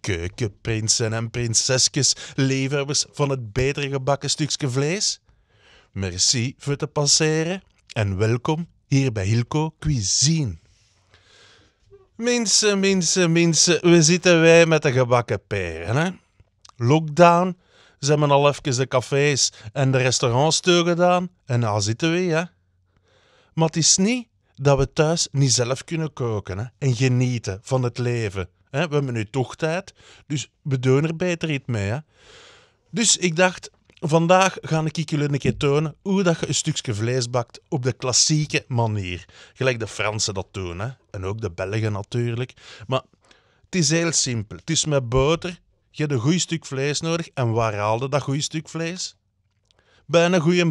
keukenprinsen en prinsesjes, liefhebbers van het beter gebakken stukje vlees. Merci voor te passeren en welkom hier bij Hilco Cuisine. Mensen, mensen, mensen, we zitten wij met de gebakken peren. Hè? Lockdown, ze hebben al even de cafés en de restaurants gedaan en daar nou zitten we. Hè? Maar het is niet dat we thuis niet zelf kunnen koken hè? en genieten van het leven. Hè? We hebben nu toch tijd. Dus we doen er beter iets mee. Hè? Dus ik dacht, vandaag ga ik jullie een keer tonen hoe dat je een stukje vlees bakt op de klassieke manier. Gelijk de Fransen dat doen. Hè? En ook de Belgen natuurlijk. Maar het is heel simpel. Het is met boter. Je hebt een goed stuk vlees nodig. En waar haalde dat goede stuk vlees? Bij een goede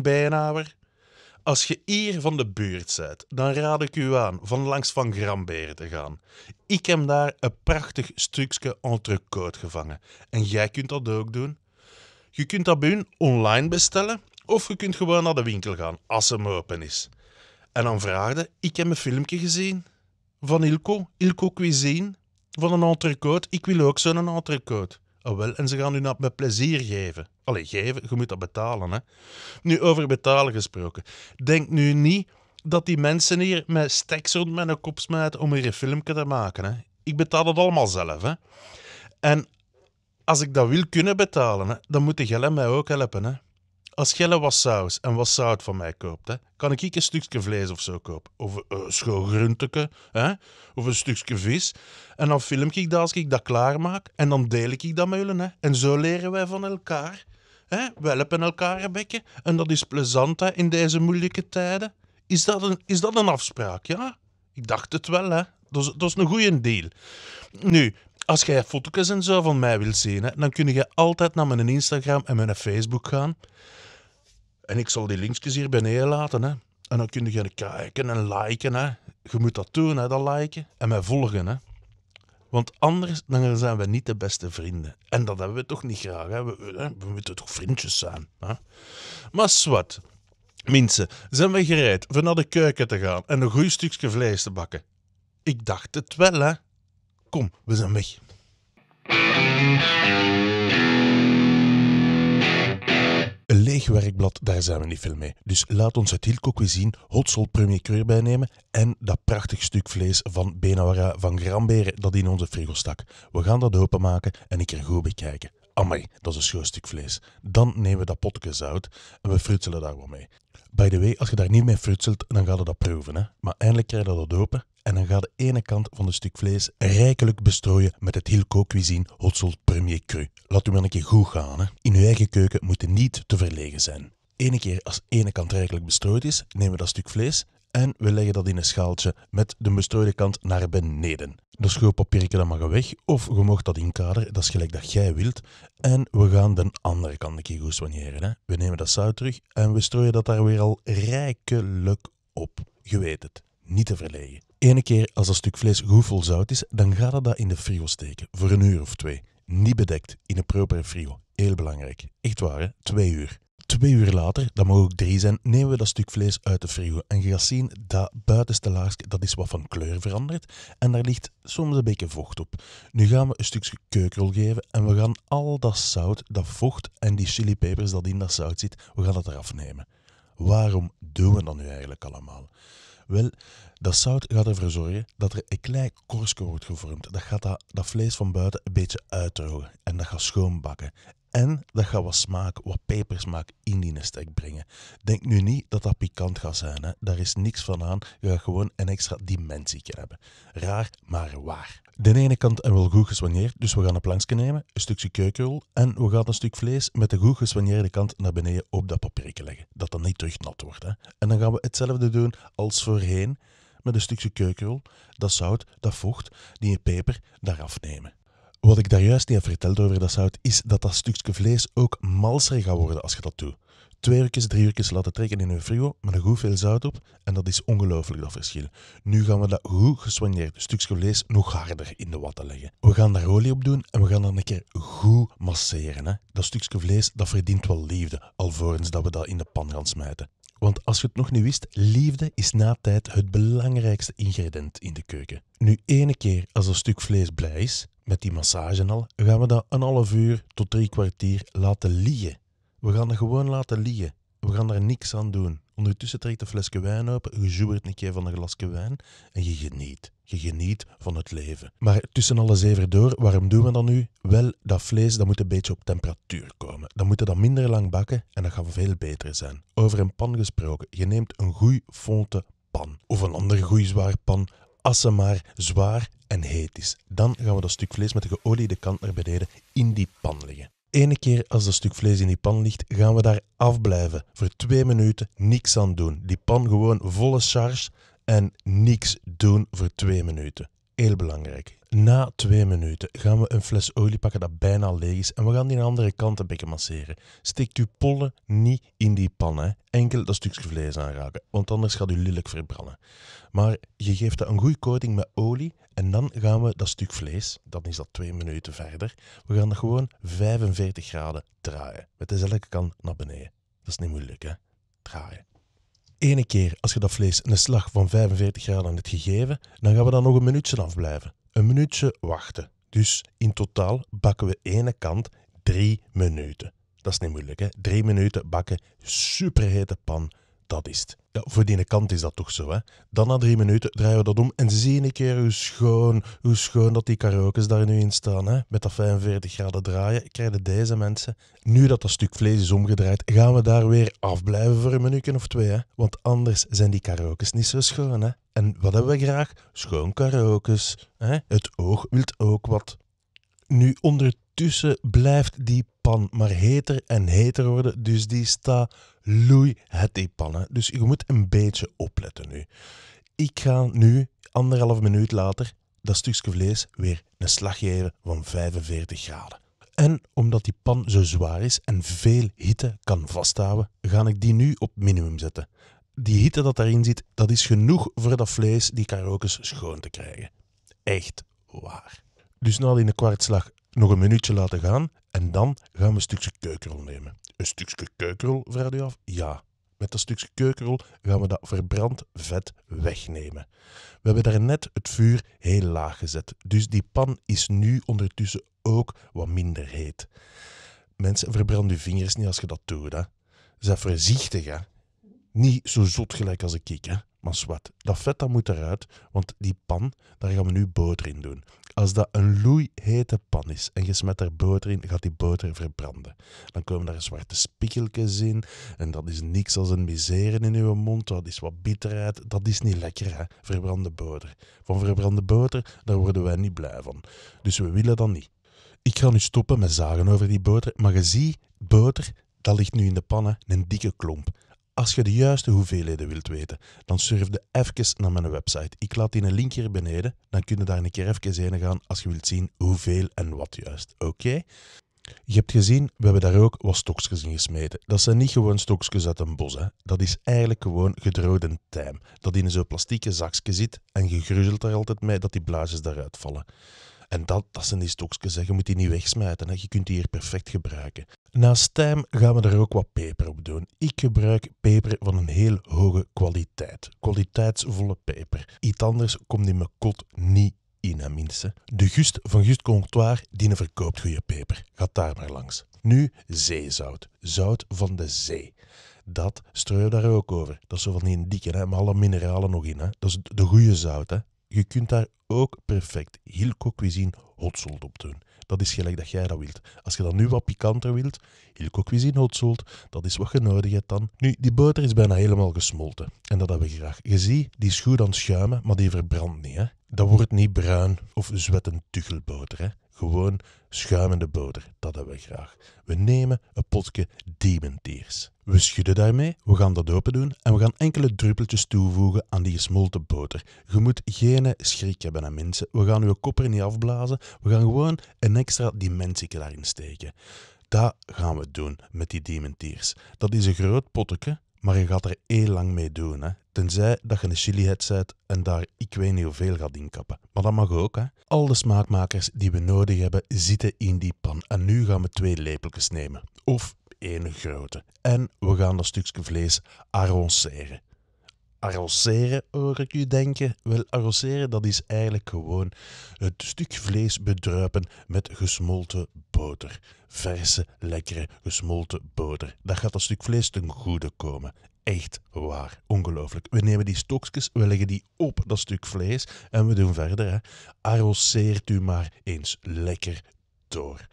als je hier van de buurt bent, dan raad ik u aan van langs Van Gramberen te gaan. Ik heb daar een prachtig stukje entrecote gevangen. En jij kunt dat ook doen. Je kunt dat bij hun online bestellen of je kunt gewoon naar de winkel gaan als hem open is. En dan vraagde, ik heb een filmpje gezien van Ilko, Ilko Cuisine, van een entrecote. Ik wil ook zo'n entrecote. Oh, en ze gaan u dat met plezier geven. Allee, geven, je moet dat betalen. Hè. Nu, over betalen gesproken. Denk nu niet dat die mensen hier met steks rond mijn kop smijten om hier een filmpje te maken. Hè. Ik betaal dat allemaal zelf. Hè. En als ik dat wil kunnen betalen, hè, dan moet de mij ook helpen. Hè. Als Gelle wassaus saus en wat zout van mij koopt, hè, kan ik een stukje vlees of zo kopen. Of een uh, hè, of een stukje vis. En dan film ik dat als ik dat klaarmaak. En dan deel ik dat met jullie. Hè. En zo leren wij van elkaar. Hè. Wij helpen elkaar een beetje. En dat is plezant in deze moeilijke tijden. Is dat een, is dat een afspraak, ja? Ik dacht het wel, hè. Dat is, dat is een goede deal. Nu, als jij foto's en zo van mij wilt zien, hè, dan kun je altijd naar mijn Instagram en mijn Facebook gaan. En ik zal die linkjes hier beneden laten. Hè. En dan kun je kijken en liken. Hè. Je moet dat doen, hè, dat liken. En mij volgen. Hè. Want anders dan zijn we niet de beste vrienden. En dat hebben we toch niet graag. Hè? We, we, moeten toch vriendjes zijn. Hè? Maar zwart. Mensen, zijn we gereed om naar de keuken te gaan en een goed stukje vlees te bakken? Ik dacht het wel, hè? Kom, we zijn weg. werkblad, daar zijn we niet veel mee. Dus laat ons het Hilco Cuisine hotsol premier keur bijnemen en dat prachtig stuk vlees van Benawara van Gramberen dat in onze frigo stak. We gaan dat openmaken en ik er goed bekijken amai, dat is een schoon stuk vlees. Dan nemen we dat potje zout en we frutselen daar wat mee. By the way, als je daar niet mee frutselt, dan ga je dat proeven. Hè? Maar eindelijk krijg je dat open en dan gaat de ene kant van het stuk vlees rijkelijk bestrooien met het Hilco Cuisine hotselt Premier Cru. Laat u maar een keer goed gaan. Hè? In uw eigen keuken moet niet te verlegen zijn. Eén keer als de ene kant rijkelijk bestrooid is, nemen we dat stuk vlees en we leggen dat in een schaaltje met de bestrooide kant naar beneden. De schroeppapierke dan mag weg of je mocht dat inkaderen, dat is gelijk dat jij wilt. En we gaan de andere kant een keer goed soigneren. Hè. We nemen dat zout terug en we strooien dat daar weer al rijkelijk op. Je weet het, niet te verlegen. Ene keer als dat stuk vlees goed vol zout is, dan gaat dat in de frigo steken voor een uur of twee. Niet bedekt, in een propere frio. Heel belangrijk. Echt waar, hè? twee uur. Twee uur later, dat mogen ook drie zijn, nemen we dat stuk vlees uit de frigo. En je gaat zien dat buitenste laagje dat is wat van kleur verandert. En daar ligt soms een beetje vocht op. Nu gaan we een stukje keukenrol geven en we gaan al dat zout, dat vocht en die chilipepers dat in dat zout zit, we gaan dat eraf nemen. Waarom doen we dat nu eigenlijk allemaal? Wel, dat zout gaat ervoor zorgen dat er een klein korstje wordt gevormd. Dat gaat dat, dat vlees van buiten een beetje uitdrogen en dat gaat schoonbakken. En dat gaat wat smaak, wat pepersmaak in die nestek brengen. Denk nu niet dat dat pikant gaat zijn. Hè. Daar is niks van aan. Je gaat gewoon een extra dimensie hebben. Raar, maar waar. De ene kant en wel goed geswanjeerd, dus we gaan een plankje nemen, een stukje keukenrol en we gaan een stuk vlees met de goed geswanjeerde kant naar beneden op dat papiertje leggen, dat dat niet terug nat wordt. Hè. En dan gaan we hetzelfde doen als voorheen, met een stukje keukenrol, dat zout, dat vocht, die peper, daar nemen. Wat ik daar juist niet heb verteld over dat zout, is dat dat stukje vlees ook malser gaat worden als je dat doet. Twee uurtjes, drie uurtjes laten trekken in een frigo met een goed veel zout op en dat is ongelooflijk dat verschil. Nu gaan we dat goed geswanjeerd stukje vlees nog harder in de watten leggen. We gaan daar olie op doen en we gaan dat een keer goed masseren. Hè? Dat stukje vlees dat verdient wel liefde, alvorens dat we dat in de pan gaan smijten. Want als je het nog niet wist, liefde is na tijd het belangrijkste ingrediënt in de keuken. Nu, ene keer als een stuk vlees blij is, met die massage al, gaan we dat een half uur tot drie kwartier laten liggen. We gaan het gewoon laten liggen. We gaan er niks aan doen. Ondertussen trekt een flesje wijn open, je jouwert een keer van een glasje wijn en je geniet. Je geniet van het leven. Maar tussen alle zeven door, waarom doen we dat nu? Wel, dat vlees dat moet een beetje op temperatuur komen. Dan moet het dan minder lang bakken en dat gaat veel beter zijn. Over een pan gesproken, je neemt een goeie fonte pan. Of een ander goeie pan, als ze maar zwaar en heet is. Dan gaan we dat stuk vlees met de geoliede kant naar beneden in die pan leggen ene keer als dat stuk vlees in die pan ligt, gaan we daar afblijven. Voor twee minuten niks aan doen. Die pan gewoon volle charge en niks doen voor twee minuten. Heel belangrijk na twee minuten gaan we een fles olie pakken dat bijna leeg is en we gaan die aan de andere kant een beetje masseren. Steek uw pollen niet in die pan, enkel dat stukje vlees aanraken, want anders gaat u lelijk verbranden. Maar je geeft dat een goede coating met olie en dan gaan we dat stuk vlees, dan is dat twee minuten verder, we gaan dat gewoon 45 graden draaien. Met dezelfde kant naar beneden. Dat is niet moeilijk, hè. Draaien ene keer als je dat vlees een slag van 45 graden hebt gegeven, dan gaan we dan nog een minuutje afblijven een minuutje wachten. Dus in totaal bakken we ene kant drie minuten. Dat is niet moeilijk, hè? Drie minuten bakken, superhete pan dat is het. voor die kant is dat toch zo, hè? Dan na drie minuten draaien we dat om en zie een keer hoe schoon, hoe schoon dat die karaokes daar nu in staan, hè? Met dat 45 graden draaien krijgen deze mensen. Nu dat dat stuk vlees is omgedraaid, gaan we daar weer afblijven voor een minuutje of twee, hè? Want anders zijn die karaokes niet zo schoon, hè? En wat hebben we graag? Schoon karaokes, hè? Het oog wilt ook wat. Nu ondertussen blijft die pan maar heter en heter worden, dus die staat loei het die pannen. Dus je moet een beetje opletten nu. Ik ga nu, anderhalf minuut later, dat stukje vlees weer een slag geven van 45 graden. En omdat die pan zo zwaar is en veel hitte kan vasthouden, ga ik die nu op minimum zetten. Die hitte dat daarin zit, dat is genoeg voor dat vlees die karokes schoon te krijgen. Echt waar. Dus na die kwartslag nog een minuutje laten gaan, en dan gaan we een stukje keukenrol nemen. Een stukje keukenrol, vraag je af? Ja. Met dat stukje keukenrol gaan we dat verbrand vet wegnemen. We hebben daar net het vuur heel laag gezet. Dus die pan is nu ondertussen ook wat minder heet. Mensen, verbrand je vingers niet als je dat doet. Hè. Zijn voorzichtig, hè. Niet zo zot gelijk als een kik, hè. Maar zwart, dat vet dat moet eruit, want die pan, daar gaan we nu boter in doen. Als dat een loeihete pan is en je smet er boter in, gaat die boter verbranden. Dan komen daar zwarte spikkeltjes in en dat is niks als een miseren in je mond. Dat is wat bitterheid. Dat is niet lekker, hè? Verbrande boter. Van verbrande boter, daar worden wij niet blij van. Dus we willen dat niet. Ik ga nu stoppen met zagen over die boter, maar je ziet, boter, dat ligt nu in de pannen, een dikke klomp. Als je de juiste hoeveelheden wilt weten, dan surf de even naar mijn website. Ik laat die een link hier beneden, dan kun je daar een keer even heen gaan als je wilt zien hoeveel en wat juist. Oké? Je hebt gezien, we hebben daar ook wat stokjes in gesmeten. Dat zijn niet gewoon stokjes uit een bos. Hè. Dat is eigenlijk gewoon gedroogde tijm. Dat in zo'n plastieke zakje zit en je gruzelt er altijd mee dat die blaasjes daaruit vallen. En dat, dat zijn die stokjes. Hè. Je moet die niet wegsmijten. Hè. Je kunt die hier perfect gebruiken. Naast tijm gaan we er ook wat peper op doen. Ik gebruik peper van een heel hoge kwaliteit. Kwaliteitsvolle peper. Iets anders komt in mijn kot niet in, minstens. De gust van Gust Comptoir, die verkoopt goede peper. Ga daar maar langs. Nu zeezout. Zout van de zee. Dat je daar ook over. Dat is zo van die dikke, hè, met alle mineralen nog in. Hè. Dat is de goede zout. Hè. Je kunt daar ook perfect Hilco Cuisine hotzold op doen. Dat is gelijk dat jij dat wilt. Als je dat nu wat pikanter wilt, heel cuisine dat is wat je nodig hebt dan. Nu, die boter is bijna helemaal gesmolten. En dat hebben we graag. Je ziet, die is goed aan het schuimen, maar die verbrandt niet. Hè? Dat wordt niet bruin of zwettend een tuchelboter. Hè? gewoon schuimende boter. Dat hebben we graag. We nemen een potje Demon Tears. We schudden daarmee, we gaan dat open doen en we gaan enkele druppeltjes toevoegen aan die gesmolten boter. Je moet geen schrik hebben aan mensen. We gaan uw kopper niet afblazen, we gaan gewoon een extra dimensie daarin steken. Dat gaan we doen met die Demon Tears. Dat is een groot potje maar je gaat er heel lang mee doen. Hè? Tenzij dat je een chili headset en daar ik weet niet hoeveel gaat inkappen. Maar dat mag ook. Hè? Al de smaakmakers die we nodig hebben zitten in die pan. En nu gaan we twee lepeltjes nemen. Of één grote. En we gaan dat stukje vlees arronseren arroseren, hoor ik u denken. Wel, arroseren, dat is eigenlijk gewoon het stuk vlees bedruipen met gesmolten boter. Verse, lekkere, gesmolten boter. Dat gaat dat stuk vlees ten goede komen. Echt waar, ongelooflijk. We nemen die stokjes, we leggen die op dat stuk vlees en we doen verder. Hè. u maar eens lekker door.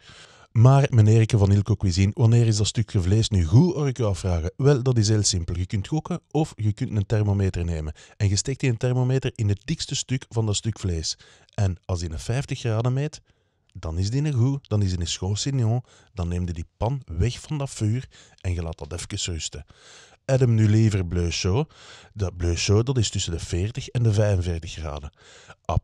Maar meneer Eke van Ilko Cuisine, wanneer is dat stukje vlees nu goed, hoor ik u afvragen? Wel, dat is heel simpel. Je kunt gokken of je kunt een thermometer nemen. En je steekt die thermometer in het dikste stuk van dat stuk vlees. En als die een 50 graden meet, dan is die een goed, dan is die een schoon signon. Dan neem je die pan weg van dat vuur en je laat dat even rusten. Adam liever Bleuchot. Dat Bleuchot dat is tussen de 40 en de 45 graden.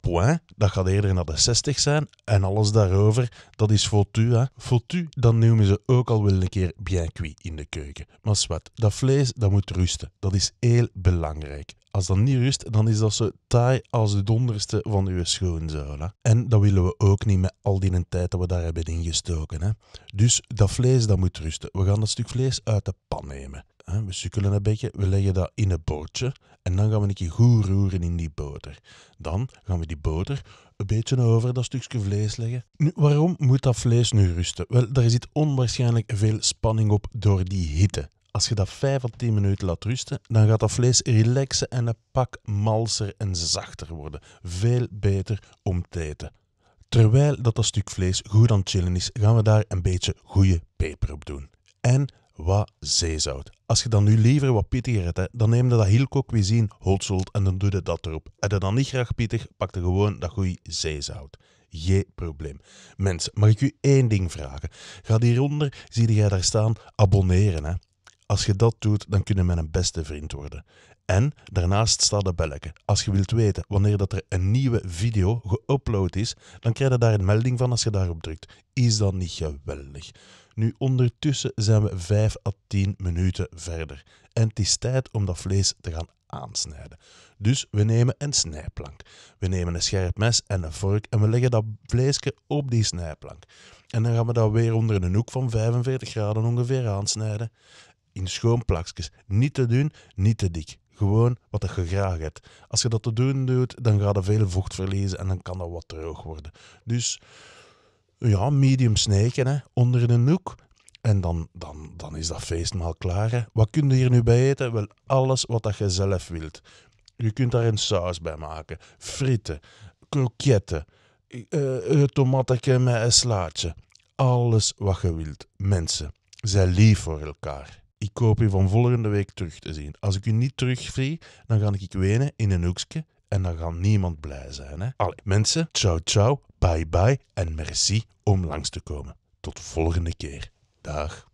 point, dat gaat eerder naar de 60 zijn. En alles daarover, dat is foutu. Hè. Foutu, dan noemen ze ook al wel een keer bien cuit in de keuken. Maar wat, dat vlees dat moet rusten. Dat is heel belangrijk. Als dat niet rust, dan is dat zo taai als de donderste van uw schoonzolen. En dat willen we ook niet met al die tijd dat we daar hebben ingestoken. Hè. Dus dat vlees dat moet rusten. We gaan dat stuk vlees uit de pan nemen. We sukkelen een beetje, we leggen dat in een bordje en dan gaan we een keer goed roeren in die boter. Dan gaan we die boter een beetje over dat stukje vlees leggen. Nu, waarom moet dat vlees nu rusten? Wel, daar zit onwaarschijnlijk veel spanning op door die hitte. Als je dat 5 à 10 minuten laat rusten, dan gaat dat vlees relaxen en het pak malser en zachter worden. Veel beter om te eten. Terwijl dat, dat stuk vlees goed aan het chillen is, gaan we daar een beetje goede peper op doen. En wat zeezout. Als je dan nu liever wat pittiger hebt, dan neem je dat Hilco Cuisine hot en dan doe je dat erop. Heb je dan niet graag pittig, pak je gewoon dat goede zeezout. Geen probleem. Mensen, mag ik u één ding vragen? Ga hieronder, zie jij daar staan, abonneren. Hè? Als je dat doet, dan kun je mijn beste vriend worden. En daarnaast staat de belletje. Als je wilt weten wanneer dat er een nieuwe video geüpload is, dan krijg je daar een melding van als je daarop drukt. Is dat niet geweldig? Nu, ondertussen zijn we 5 à 10 minuten verder. En het is tijd om dat vlees te gaan aansnijden. Dus we nemen een snijplank. We nemen een scherp mes en een vork en we leggen dat vleesje op die snijplank. En dan gaan we dat weer onder een hoek van 45 graden ongeveer aansnijden in plakjes, Niet te dun, niet te dik. Gewoon wat je graag hebt. Als je dat te doen doet, dan gaat er veel vocht verliezen en dan kan dat wat droog worden. Dus ja, medium snijken, onder de noek. En dan, dan, dan is dat feestmaal klaar. Hè. Wat kun je hier nu bij eten? Wel, alles wat je zelf wilt. Je kunt daar een saus bij maken. Frieten, kroketten, uh, eh, eh, tomatetje met een slaatje. Alles wat je wilt. Mensen, zijn lief voor elkaar ik hoop u van volgende week terug te zien. Als ik u niet terugvrie, dan ga ik wenen in een hoekje en dan gaat niemand blij zijn. Hè? Allee, mensen, ciao ciao, bye bye en merci om langs te komen. Tot volgende keer. Dag.